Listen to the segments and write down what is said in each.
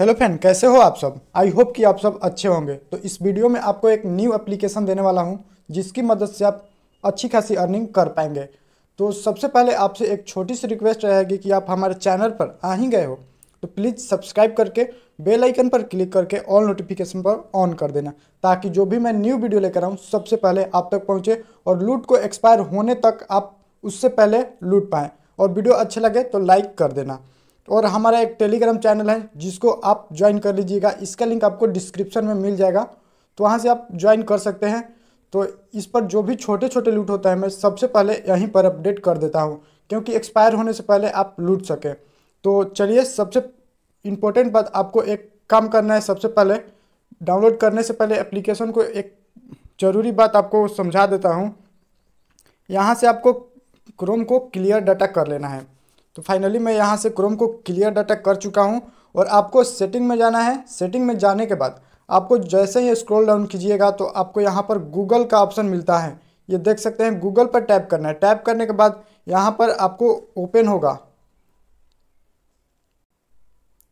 hello fan कैसे हो आप सब आई होप कि आप सब अच्छे होंगे तो इस वीडियो में आपको एक न्यू एप्लीकेशन देने वाला हूं जिसकी मदद से आप अच्छी खासी अर्निंग कर पाएंगे तो सबसे पहले आपसे एक छोटी सी रिक्वेस्ट रहेगी कि आप हमारे चैनल पर आ ही गए हो तो प्लीज़ सब्सक्राइब करके बेल आइकन पर क्लिक करके ऑल नोटिफिकेशन पर ऑन कर देना ताकि जो भी मैं न्यू वीडियो लेकर आऊँ सबसे पहले आप तक पहुँचे और लूट को एक्सपायर होने तक आप उससे पहले लूट पाएँ और वीडियो अच्छे लगे तो लाइक कर देना और हमारा एक टेलीग्राम चैनल है जिसको आप ज्वाइन कर लीजिएगा इसका लिंक आपको डिस्क्रिप्शन में मिल जाएगा तो वहाँ से आप ज्वाइन कर सकते हैं तो इस पर जो भी छोटे छोटे लूट होता है मैं सबसे पहले यहीं पर अपडेट कर देता हूँ क्योंकि एक्सपायर होने से पहले आप लूट सकें तो चलिए सबसे इम्पोर्टेंट बात आपको एक काम करना है सबसे पहले डाउनलोड करने से पहले एप्लीकेशन को एक ज़रूरी बात आपको समझा देता हूँ यहाँ से आपको क्रोम को क्लियर डाटा कर लेना है तो फाइनली मैं यहाँ से क्रोम को क्लियर डाटा कर चुका हूँ और आपको सेटिंग में जाना है सेटिंग में जाने के बाद आपको जैसे ही स्क्रॉल डाउन कीजिएगा तो आपको यहाँ पर गूगल का ऑप्शन मिलता है ये देख सकते हैं गूगल पर टैप करना है टैप करने के बाद यहाँ पर आपको ओपन होगा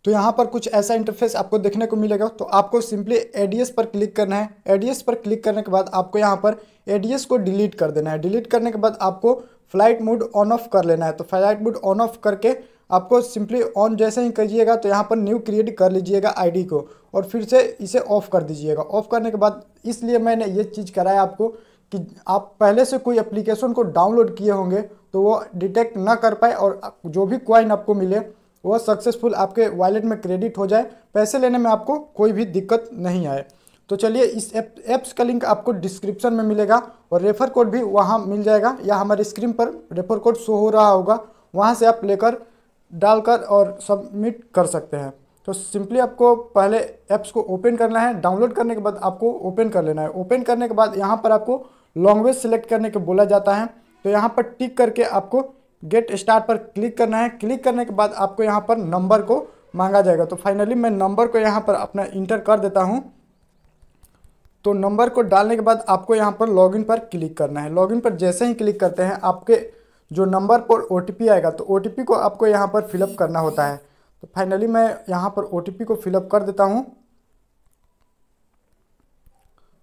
तो यहाँ पर कुछ ऐसा इंटरफेस आपको देखने को मिलेगा तो आपको सिंपली एडीएस पर क्लिक करना है एडीएस पर क्लिक करने के बाद आपको यहाँ पर एडीएस को डिलीट कर देना है डिलीट करने के बाद आपको फ्लाइट मोड ऑन ऑफ कर लेना है तो फ्लाइट मोड ऑन ऑफ करके आपको सिंपली ऑन जैसे ही करिएगा तो यहाँ पर न्यू क्रिएट कर लीजिएगा आईडी को और फिर से इसे ऑफ़ कर दीजिएगा ऑफ़ करने के बाद इसलिए मैंने ये चीज़ कराया आपको कि आप पहले से कोई एप्लीकेशन को डाउनलोड किए होंगे तो वो डिटेक्ट ना कर पाए और जो भी क्वाइन आपको मिले वह सक्सेसफुल आपके वॉलेट में क्रेडिट हो जाए पैसे लेने में आपको कोई भी दिक्कत नहीं आए तो चलिए इस ऐप्स का लिंक आपको डिस्क्रिप्शन में मिलेगा और रेफर कोड भी वहाँ मिल जाएगा या हमारे स्क्रीन पर रेफर कोड शो हो रहा होगा वहाँ से आप लेकर डालकर और सबमिट कर सकते हैं तो सिंपली आपको पहले ऐप्स को ओपन करना है डाउनलोड करने के बाद आपको ओपन कर लेना है ओपन करने के बाद यहाँ पर आपको लैंग्वेज सेलेक्ट करने के बोला जाता है तो यहाँ पर टिक करके आपको गेट स्टार्ट पर क्लिक करना है क्लिक करने के बाद आपको यहाँ पर नंबर को मांगा जाएगा तो फाइनली मैं नंबर को यहाँ पर अपना इंटर कर देता हूँ तो नंबर को डालने के बाद आपको यहाँ पर लॉगिन पर क्लिक करना है लॉगिन पर जैसे ही क्लिक करते हैं आपके जो नंबर पर ओ आएगा तो ओ को आपको यहाँ पर फिलअप करना होता है तो फाइनली मैं यहाँ पर ओ को फिलअप कर देता हूँ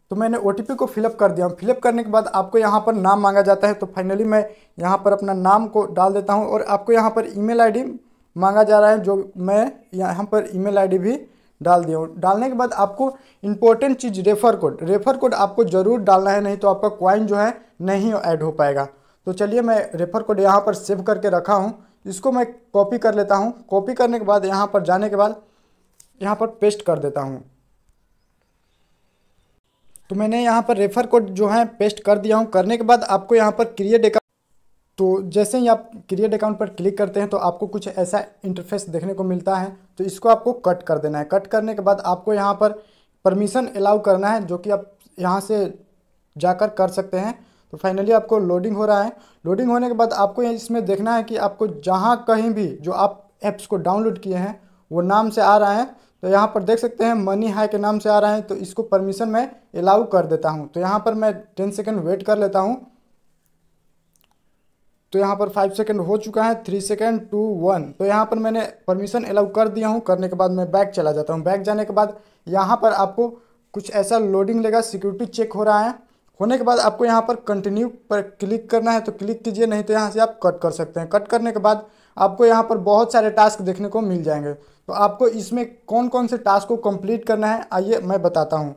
तो मैंने ओ को फिलअप कर दिया हूँ फिलअप करने के बाद आपको यहाँ पर नाम मांगा जाता है तो फाइनली मैं यहाँ पर अपना नाम को डाल देता हूँ और आपको यहाँ पर ईमेल आईडी मांगा जा रहा है जो मैं यहाँ पर ईमेल आईडी भी डाल दिया हूँ डालने के बाद आपको इंपॉर्टेंट चीज़ रेफर कोड रेफर कोड आपको ज़रूर डालना है नहीं तो आपका क्वाइन जो है नहीं ऐड हो पाएगा तो चलिए मैं रेफर कोड यहाँ पर सेव करके रखा हूँ इसको मैं कॉपी कर लेता हूँ कॉपी करने के बाद यहाँ पर जाने के बाद यहाँ पर पेस्ट कर देता हूँ तो मैंने यहाँ पर रेफर कोड जो है पेस्ट कर दिया हूँ करने के बाद आपको यहाँ पर क्रिएट तो जैसे ही आप क्रिएट अकाउंट पर क्लिक करते हैं तो आपको कुछ ऐसा इंटरफेस देखने को मिलता है तो इसको आपको कट कर देना है कट करने के बाद आपको यहाँ पर परमिशन अलाउ करना है जो कि आप यहाँ से जाकर कर सकते हैं तो फाइनली आपको लोडिंग हो रहा है लोडिंग होने के बाद आपको इसमें देखना है कि आपको जहाँ कहीं भी जो आप ऐप्स को डाउनलोड किए हैं वो नाम से आ रहा है तो यहाँ पर देख सकते हैं मनी हाई के नाम से आ रहा है तो इसको परमिशन मैं अलाउ कर देता हूँ तो यहाँ पर मैं टेन सेकेंड वेट कर लेता हूँ तो यहाँ पर फाइव सेकेंड हो चुका है थ्री सेकेंड टू वन तो यहाँ पर मैंने परमिशन अलाउ कर दिया हूँ करने के बाद मैं बैक चला जाता हूँ बैक जाने के बाद यहाँ पर आपको कुछ ऐसा लोडिंग लेगा सिक्योरिटी चेक हो रहा है होने के बाद आपको यहाँ पर कंटिन्यू पर क्लिक करना है तो क्लिक कीजिए नहीं तो यहाँ से आप कट कर सकते हैं कट करने के बाद आपको यहाँ पर बहुत सारे टास्क देखने को मिल जाएंगे तो आपको इसमें कौन कौन से टास्क को कंप्लीट करना है आइए मैं बताता हूँ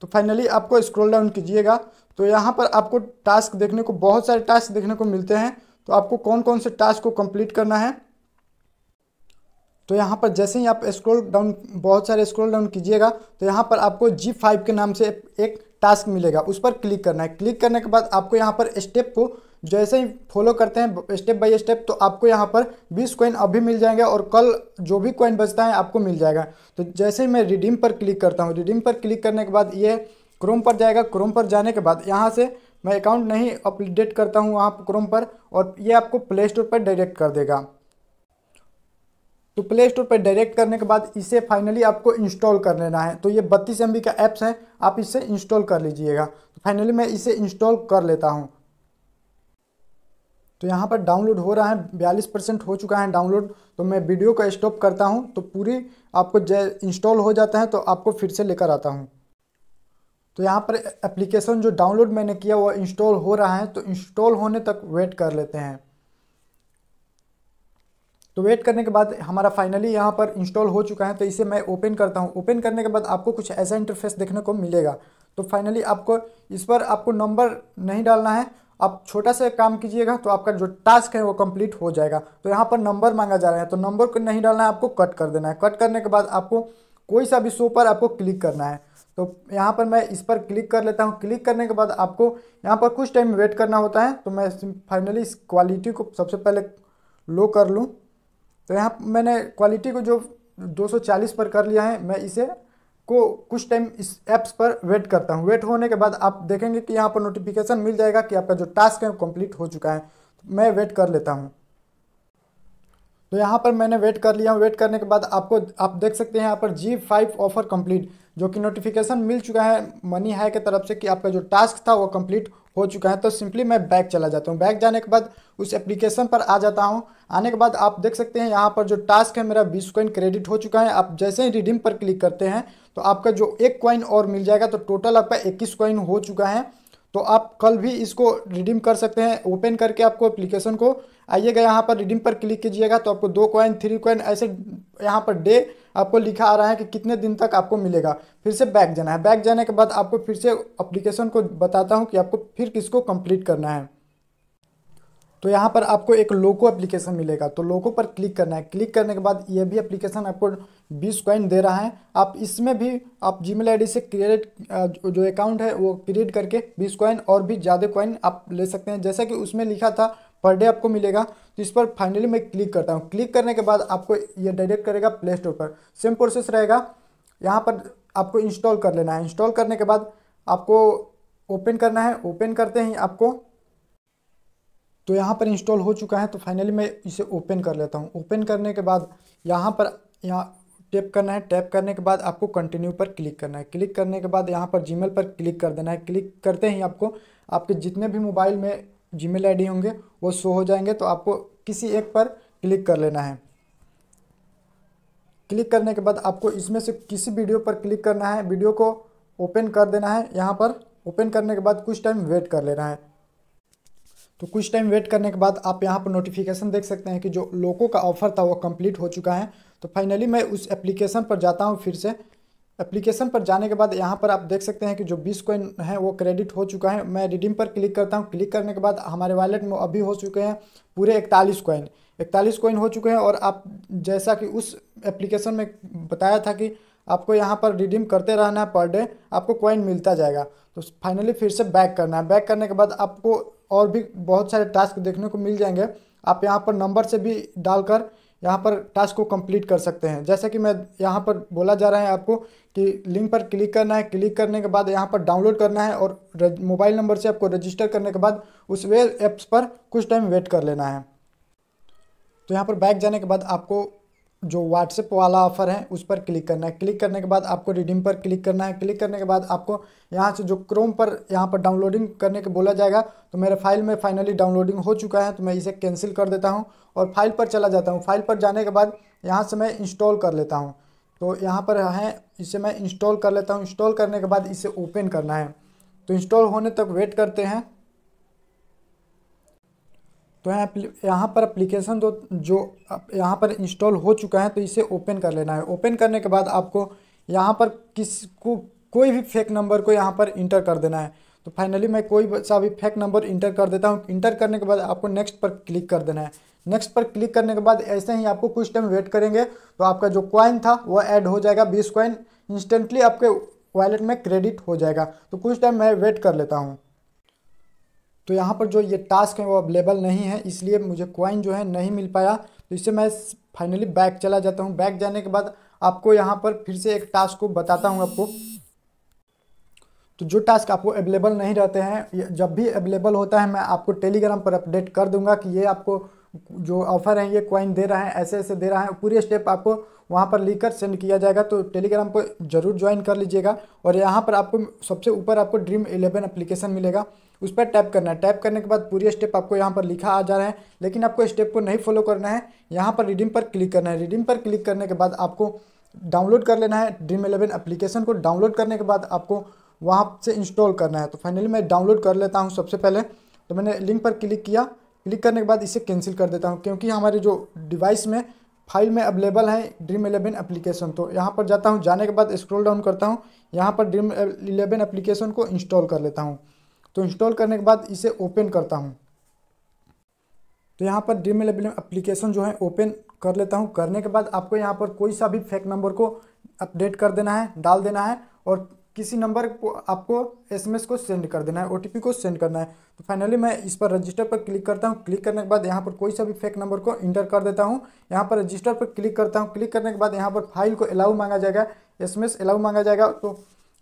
तो फाइनली आपको स्क्रॉल डाउन कीजिएगा तो यहाँ पर आपको टास्क देखने को बहुत सारे टास्क देखने को मिलते हैं तो आपको कौन कौन से टास्क को कंप्लीट करना है तो यहाँ पर जैसे ही आप स्क्रॉल डाउन बहुत सारे स्क्रॉल डाउन कीजिएगा तो यहाँ पर आपको जी फाइव के नाम से एक टास्क मिलेगा उस पर क्लिक करना है क्लिक करने के बाद आपको यहाँ पर स्टेप को जैसे ही फॉलो करते हैं स्टेप बाय स्टेप तो आपको यहाँ पर 20 कॉइन अभी मिल जाएंगे और कल जो भी कॉइन बचता है आपको मिल जाएगा तो जैसे ही मैं रिडीम पर क्लिक करता हूँ रिडीम पर क्लिक करने के बाद ये क्रोम पर जाएगा क्रोम पर जाने के बाद यहाँ से मैं अकाउंट नहीं अपडेट करता हूँ वहाँ क्रोम पर और ये आपको प्ले स्टोर पर डायरेक्ट कर देगा तो प्ले स्टोर पर डायरेक्ट करने के बाद इसे फाइनली आपको इंस्टॉल कर लेना है तो ये बत्तीस एम का ऐप्स है आप इसे इंस्टॉल कर लीजिएगा तो फाइनली मैं इसे इंस्टॉल कर लेता हूँ तो यहाँ पर डाउनलोड हो रहा है बयालीस परसेंट हो चुका है डाउनलोड तो मैं वीडियो को स्टॉप करता हूँ तो पूरी आपको जय इंस्टॉल हो जाता है तो आपको फिर से लेकर आता हूँ तो यहाँ पर एप्लीकेशन जो डाउनलोड मैंने किया वो इंस्टॉल हो रहा है तो इंस्टॉल होने तक वेट कर लेते हैं तो वेट करने के बाद हमारा फाइनली यहाँ पर इंस्टॉल हो चुका है तो इसे मैं ओपन करता हूँ ओपन करने के बाद आपको कुछ ऐसा इंटरफेस देखने को मिलेगा तो फाइनली आपको इस पर आपको नंबर नहीं डालना है आप छोटा सा काम कीजिएगा तो आपका जो टास्क है वो कंप्लीट हो जाएगा तो यहाँ पर नंबर मांगा जा रहा है तो नंबर को नहीं डालना है आपको कट कर देना है कट करने के बाद आपको कोई सा भी शो पर आपको क्लिक करना है तो यहाँ पर मैं इस पर क्लिक कर लेता हूँ क्लिक करने के बाद आपको यहाँ पर कुछ टाइम वेट करना होता है तो मैं फाइनली इस क्वालिटी को सबसे पहले लो कर लूँ तो यहाँ मैंने क्वालिटी को जो 240 पर कर लिया है मैं इसे को कुछ टाइम इस ऐप्स पर वेट करता हूँ वेट होने के बाद आप देखेंगे कि यहाँ पर नोटिफिकेशन मिल जाएगा कि आपका जो टास्क है कंप्लीट हो चुका है मैं वेट कर लेता हूँ तो यहाँ पर मैंने वेट कर लिया हूँ वेट करने के बाद आपको आप देख सकते हैं यहाँ पर जी फाइव ऑफर कंप्लीट जो कि नोटिफिकेशन मिल चुका है मनी हाई के तरफ से कि आपका जो टास्क था वो कंप्लीट हो चुका है तो सिंपली मैं बैक चला जाता हूँ बैक जाने के बाद उस एप्लीकेशन पर आ जाता हूँ आने के बाद आप देख सकते हैं यहाँ पर जो टास्क है मेरा बीस कॉइन क्रेडिट हो चुका है आप जैसे ही रिडीम पर क्लिक करते हैं तो आपका जो एक कॉइन और मिल जाएगा तो टोटल आपका इक्कीस कॉइन हो चुका है तो आप कल भी इसको रिडीम कर सकते हैं ओपन करके आपको एप्लीकेशन को आइएगा यहाँ पर रिडीम पर क्लिक कीजिएगा तो आपको दो कॉइन थ्री कॉइन ऐसे यहाँ पर डे आपको लिखा आ रहा है कि कितने दिन तक आपको मिलेगा फिर से बैक जाना है बैक जाने के बाद आपको फिर से अप्लीकेशन को बताता हूँ कि आपको फिर किसको कंप्लीट करना है तो यहाँ पर आपको एक लोको एप्लीकेशन मिलेगा तो लोको पर क्लिक करना है क्लिक करने के बाद ये भी एप्लीकेशन आपको बीस कॉइन दे रहा है आप इसमें भी आप जी मेल से क्रिएट जो अकाउंट है वो क्रिएट करके बीस कॉइन और भी ज़्यादा कॉइन आप ले सकते हैं जैसा कि उसमें लिखा था पर डे आपको मिलेगा तो इस पर फाइनली मैं क्लिक करता हूँ क्लिक करने के बाद आपको ये डायरेक्ट करेगा प्ले स्टोर पर सेम प्रोसेस रहेगा यहाँ पर आपको इंस्टॉल कर लेना है इंस्टॉल करने के बाद आपको ओपन करना है ओपन करते ही आपको तो यहाँ पर इंस्टॉल हो चुका है तो फाइनली मैं इसे ओपन कर लेता हूँ ओपन करने के बाद यहाँ पर यहाँ टैप करना है टैप करने के बाद आपको कंटिन्यू पर क्लिक करना है क्लिक करने के बाद यहाँ पर जीमेल पर क्लिक कर देना है क्लिक करते ही आपको आपके जितने भी मोबाइल में जीमेल आईडी होंगे वो शो हो जाएंगे तो आपको किसी एक पर क्लिक कर लेना है क्लिक करने के बाद आपको इसमें से किसी वीडियो पर क्लिक करना है वीडियो को ओपन कर देना है यहाँ पर ओपन करने के बाद कुछ टाइम वेट कर लेना है तो कुछ टाइम वेट करने के बाद आप यहाँ पर नोटिफिकेशन देख सकते हैं कि जो लोको का ऑफर था वो कंप्लीट हो चुका है तो फाइनली मैं उस एप्लीकेशन पर जाता हूँ फिर से एप्लीकेशन पर जाने के बाद यहाँ पर आप देख सकते हैं कि जो बीस कोइन है वो क्रेडिट हो चुका है मैं रिडीम पर क्लिक करता हूँ क्लिक करने के बाद हमारे वॉलेट में अभी हो चुके हैं पूरे इकतालीस कोइन इकतालीस कोइन हो चुके हैं और आप जैसा कि उस एप्लीकेशन में बताया था कि आपको यहाँ पर रिडीम करते रहना है पर डे आपको कॉइन मिलता जाएगा तो फाइनली फिर से बैक करना है बैक करने के बाद आपको और भी बहुत सारे टास्क देखने को मिल जाएंगे आप यहाँ पर नंबर से भी डालकर यहाँ पर टास्क को कंप्लीट कर सकते हैं जैसे कि मैं यहाँ पर बोला जा रहा है आपको कि लिंक पर क्लिक करना है क्लिक करने के बाद यहाँ पर डाउनलोड करना है और मोबाइल नंबर से आपको रजिस्टर करने के बाद उस वे ऐप्स पर कुछ टाइम वेट कर लेना है तो यहाँ पर बैक जाने के बाद आपको जो व्हाट्सएप वाला ऑफर है उस पर क्लिक करना है क्लिक करने के बाद आपको रिडीम पर क्लिक करना है क्लिक करने के बाद आपको यहाँ से जो क्रोम पर यहाँ पर डाउनलोडिंग करने के बोला जाएगा तो मेरे फाइल में फाइनली डाउनलोडिंग हो चुका है तो मैं इसे कैंसिल कर देता हूँ और फाइल पर चला जाता हूँ फाइल पर जाने के बाद यहाँ से मैं इंस्टॉल कर लेता हूँ तो यहाँ पर है इसे मैं इंस्टॉल कर लेता हूँ इंस्टॉल करने के बाद इसे ओपन करना है तो इंस्टॉल होने तक वेट करते हैं तो यहाँ यहाँ पर एप्लीकेशन जो जो यहाँ पर इंस्टॉल हो चुका है तो इसे ओपन कर लेना है ओपन करने के बाद आपको यहाँ पर किस को कोई भी फेक नंबर को यहाँ पर इंटर कर देना है तो फाइनली मैं कोई सा भी फेक नंबर इंटर कर देता हूँ इंटर करने के बाद आपको नेक्स्ट पर क्लिक कर देना है नेक्स्ट पर क्लिक करने के बाद ऐसे ही आपको कुछ टाइम वेट करेंगे तो आपका जो कॉइन था वह ऐड हो जाएगा बीस कॉइन इंस्टेंटली आपके वॉलेट में क्रेडिट हो जाएगा तो कुछ टाइम मैं वेट कर लेता हूँ तो यहाँ पर जो ये टास्क है वो अवेलेबल नहीं है इसलिए मुझे क्वाइन जो है नहीं मिल पाया तो इससे मैं फाइनली बैक चला जाता हूँ बैक जाने के बाद आपको यहाँ पर फिर से एक टास्क को बताता हूँ आपको तो जो टास्क आपको अवेलेबल नहीं रहते हैं जब भी अवेलेबल होता है मैं आपको टेलीग्राम पर अपडेट कर दूंगा कि ये आपको जो ऑफर है ये क्वाइन दे रहा है ऐसे ऐसे दे रहा है पूरे स्टेप आपको वहाँ पर लिखकर सेंड किया जाएगा तो टेलीग्राम पर जरूर ज्वाइन कर लीजिएगा और यहाँ पर आपको सबसे ऊपर आपको ड्रीम इलेवन अप्लीकेशन मिलेगा उस पर टैप करना है टैप करने के बाद पूरी स्टेप आपको यहाँ पर लिखा आ जा रहा है लेकिन आपको स्टेप को नहीं फॉलो करना है यहाँ पर रिडीम पर क्लिक करना है रिडीम पर क्लिक करने के बाद आपको डाउनलोड कर लेना है ड्रीम इलेवन एप्लीकेशन को डाउनलोड करने के बाद आपको वहाँ से इंस्टॉल करना है तो फाइनली मैं डाउनलोड कर लेता हूँ सबसे पहले तो मैंने लिंक पर क्लिक किया क्लिक करने के बाद इसे कैंसिल कर देता हूँ क्योंकि हमारे जो डिवाइस में फाइल में अवेलेबल है ड्रीम इलेवन एप्लीकेशन तो यहाँ पर जाता हूँ जाने के बाद स्क्रॉल डाउन करता हूँ यहाँ पर ड्रीम इलेवन एप्लीकेशन को इंस्टॉल कर लेता हूँ तो इंस्टॉल करने के बाद इसे ओपन करता हूँ तो यहाँ पर ड्रीम इलेवन अप्लीकेशन जो है ओपन कर लेता हूँ करने के बाद आपको यहाँ पर कोई सा भी फेक नंबर को अपडेट कर देना है डाल देना है और किसी नंबर को आपको एसएमएस को सेंड कर देना है ओटीपी को सेंड करना है तो फाइनली मैं इस पर रजिस्टर पर क्लिक करता हूँ क्लिक करने के बाद यहाँ पर कोई सा भी फेक नंबर को इंटर कर देता हूँ यहाँ पर रजिस्टर पर क्लिक करता हूँ क्लिक करने के बाद यहाँ पर फाइल को अलाउ मांगा जाएगा एसएमएस अलाउ मांगा जाएगा तो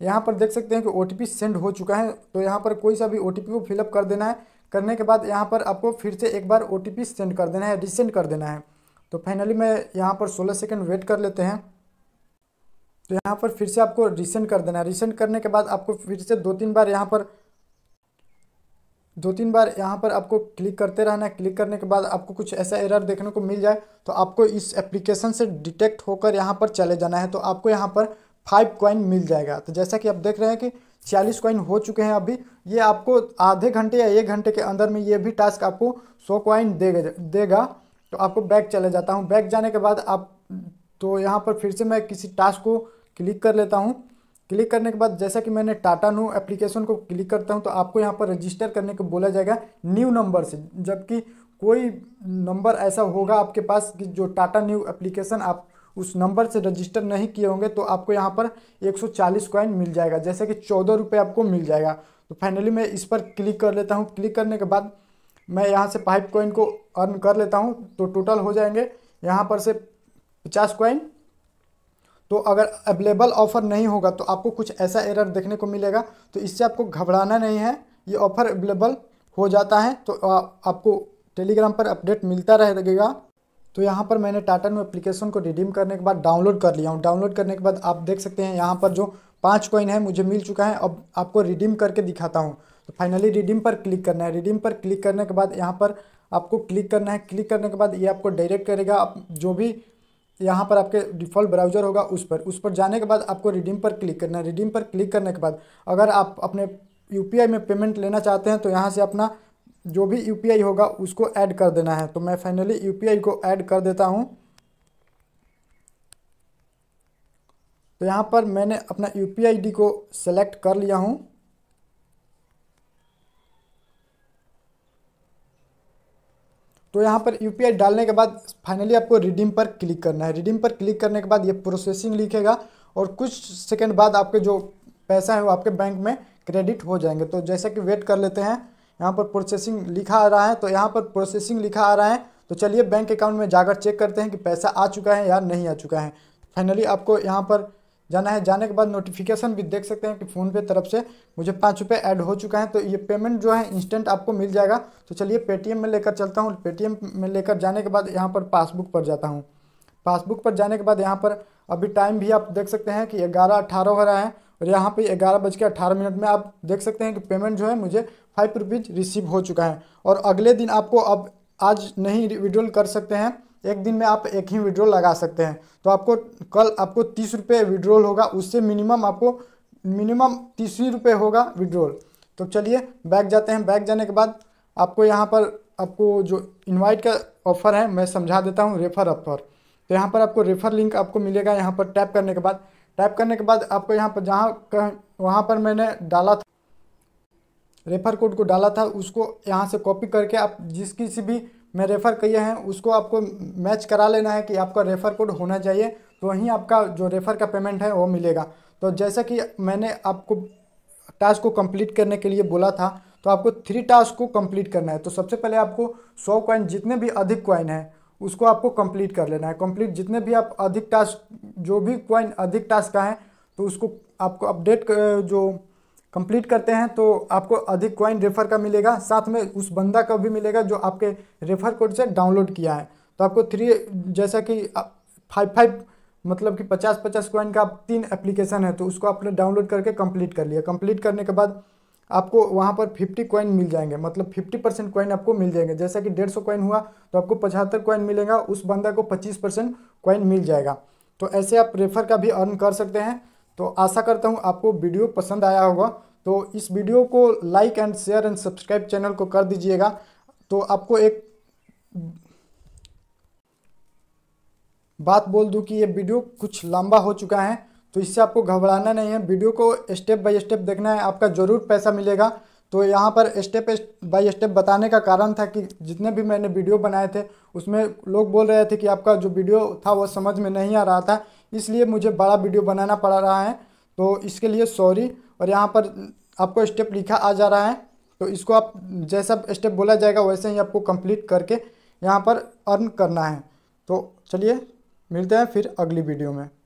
यहाँ पर देख सकते हैं कि ओ सेंड हो चुका है तो यहाँ पर कोई सा भी ओ को फिलअप कर देना है करने के बाद यहाँ पर आपको फिर से एक बार ओ सेंड कर देना है रिसेंड कर देना है तो फाइनली मैं यहाँ पर सोलह सेकेंड वेट कर लेते हैं तो यहाँ पर फिर से आपको रिसेंड कर देना है रिसेंड करने के बाद आपको फिर से दो तीन बार यहाँ पर दो तीन बार यहाँ पर आपको क्लिक करते रहना है क्लिक करने के बाद आपको कुछ ऐसा एरर देखने को मिल जाए तो आपको इस एप्लीकेशन से डिटेक्ट होकर यहाँ पर चले जाना है तो आपको यहाँ पर फाइव कॉइन मिल जाएगा तो जैसा कि आप देख रहे हैं कि छियालीस कॉइन हो चुके हैं अभी ये आपको आधे घंटे या एक घंटे के अंदर में ये भी टास्क आपको सौ कॉइन देगा देगा तो आपको बैक चले जाता हूँ बैक जाने के बाद आप तो यहाँ पर फिर से मैं किसी टास्क को क्लिक कर लेता हूँ क्लिक करने के बाद जैसा कि मैंने टाटा न्यू एप्लीकेशन को क्लिक करता हूँ तो आपको यहाँ पर रजिस्टर करने को बोला जाएगा न्यू नंबर से जबकि कोई नंबर ऐसा होगा आपके पास कि जो टाटा न्यू एप्लीकेशन आप उस नंबर से रजिस्टर नहीं किए होंगे तो आपको यहाँ पर 140 कॉइन मिल जाएगा जैसे कि चौदह रुपये आपको मिल जाएगा तो फाइनली मैं इस पर क्लिक कर लेता हूँ क्लिक करने के बाद मैं यहाँ से फाइव कॉइन को अर्न कर लेता हूँ तो टोटल हो जाएंगे यहाँ पर से पचास कॉइन तो अगर अवेलेबल ऑफर नहीं होगा तो आपको कुछ ऐसा एरर देखने को मिलेगा तो इससे आपको घबराना नहीं है ये ऑफ़र अवेलेबल हो जाता है तो आपको टेलीग्राम पर अपडेट मिलता रहेगा तो यहाँ पर मैंने टाटा नो एप्लीकेशन को रिडीम करने के बाद डाउनलोड कर लिया हूँ डाउनलोड करने के बाद आप देख सकते हैं यहाँ पर जो पाँच कॉइन है मुझे मिल चुका है अब आपको रिडीम करके दिखाता हूँ तो फाइनली रिडीम पर क्लिक करना है रिडीम पर क्लिक करने के बाद यहाँ पर आपको क्लिक करना है क्लिक करने के बाद ये आपको डायरेक्ट करेगा आप जो भी यहाँ पर आपके डिफ़ॉल्ट ब्राउज़र होगा उस पर उस पर जाने के बाद आपको रिडीम पर क्लिक करना है रिडीम पर क्लिक करने के बाद अगर आप अपने यू में पेमेंट लेना चाहते हैं तो यहाँ से अपना जो भी यू होगा उसको ऐड कर देना है तो मैं फाइनली यू को ऐड कर देता हूँ तो यहाँ पर मैंने अपना यू पी को सेलेक्ट कर लिया हूँ तो यहाँ पर यू डालने के बाद फाइनली आपको रिडीम पर क्लिक करना है रिडीम पर क्लिक करने के बाद ये प्रोसेसिंग लिखेगा और कुछ सेकंड बाद आपके जो पैसा है वो आपके बैंक में क्रेडिट हो जाएंगे तो जैसा कि वेट कर लेते हैं यहाँ पर प्रोसेसिंग लिखा आ रहा है तो यहाँ पर प्रोसेसिंग लिखा आ रहा है तो चलिए बैंक अकाउंट में जाकर चेक करते हैं कि पैसा आ चुका है या नहीं आ चुका है फाइनली आपको यहाँ पर जाना है जाने के बाद नोटिफिकेशन भी देख सकते हैं कि फ़ोनपे तरफ से मुझे पाँच रुपये ऐड हो चुका है तो ये पेमेंट जो है इंस्टेंट आपको मिल जाएगा तो चलिए पेटीएम में लेकर चलता हूँ पेटीएम में लेकर जाने के बाद यहाँ पर पासबुक पर जाता हूँ पासबुक पर जाने के बाद यहाँ पर अभी टाइम भी आप देख सकते हैं कि ग्यारह अट्ठारह हो रहा है और यहाँ पर ग्यारह बज के अठारह मिनट में आप देख सकते हैं कि पेमेंट जो है मुझे फाइव रुपीज़ रिसीव हो चुका है और अगले दिन आपको अब आज नहीं विड्रॉल कर सकते हैं एक दिन में आप एक ही विड्रॉल लगा सकते हैं तो आपको कल आपको तीस रुपये विड्रॉल होगा उससे मिनिमम आपको मिनिमम तीस ही रुपये होगा विड्रॉल तो चलिए बैक जाते हैं बैक जाने के बाद आपको यहाँ पर आपको जो इनवाइट का ऑफ़र है मैं समझा देता हूँ रेफर ऑफ़र तो यहाँ पर आपको रेफर लिंक आपको मिलेगा यहाँ पर टैप करने के बाद टैप करने के बाद आपको यहाँ पर जहाँ वहाँ पर मैंने डाला था रेफर कोड को डाला था उसको यहाँ से कॉपी करके आप जिस किसी भी मैं रेफ़र किए हैं उसको आपको मैच करा लेना है कि आपका रेफ़र कोड होना चाहिए तो वहीं आपका जो रेफ़र का पेमेंट है वो मिलेगा तो जैसा कि मैंने आपको टास्क को कंप्लीट करने के लिए बोला था तो आपको थ्री टास्क को कंप्लीट करना है तो सबसे पहले आपको सौ कॉइन जितने भी अधिक कॉइन है उसको आपको कंप्लीट कर लेना है कंप्लीट जितने भी आप अधिक टास्क जो भी कॉइन अधिक टास्क का है तो उसको आपको अपडेट जो कंप्लीट करते हैं तो आपको अधिक कॉइन रेफर का मिलेगा साथ में उस बंदा का भी मिलेगा जो आपके रेफर कोड से डाउनलोड किया है तो आपको थ्री जैसा कि फाइव फाइव मतलब कि पचास पचास कॉइन का तीन एप्लीकेशन है तो उसको आपने डाउनलोड करके कंप्लीट कर लिया कंप्लीट करने के बाद आपको वहाँ पर फिफ्टी कॉइन मिल जाएंगे मतलब फिफ्टी परसेंट कॉइन आपको मिल जाएंगे जैसा कि डेढ़ सौ कॉइन हुआ तो आपको पचहत्तर कॉइन मिलेगा उस बंदा को पच्चीस परसेंट कॉइन मिल जाएगा तो ऐसे आप रेफर का भी अर्न कर सकते हैं तो आशा करता हूँ आपको वीडियो पसंद आया होगा तो इस वीडियो को like and share and subscribe channel को कर दीजिएगा तो आपको एक बात बोल दूँ कि ये वीडियो कुछ लंबा हो चुका है तो इससे आपको घबराना नहीं है वीडियो को स्टेप बाय स्टेप देखना है आपका ज़रूर पैसा मिलेगा तो यहाँ पर स्टेप बाय स्टेप बताने का कारण था कि जितने भी मैंने वीडियो बनाए थे उसमें लोग बोल रहे थे कि आपका जो वीडियो था वो समझ में नहीं आ रहा था इसलिए मुझे बड़ा वीडियो बनाना पड़ रहा है तो इसके लिए सॉरी और यहाँ पर आपको स्टेप लिखा आ जा रहा है तो इसको आप जैसा स्टेप बोला जाएगा वैसे ही आपको कंप्लीट करके यहाँ पर अर्न करना है तो चलिए मिलते हैं फिर अगली वीडियो में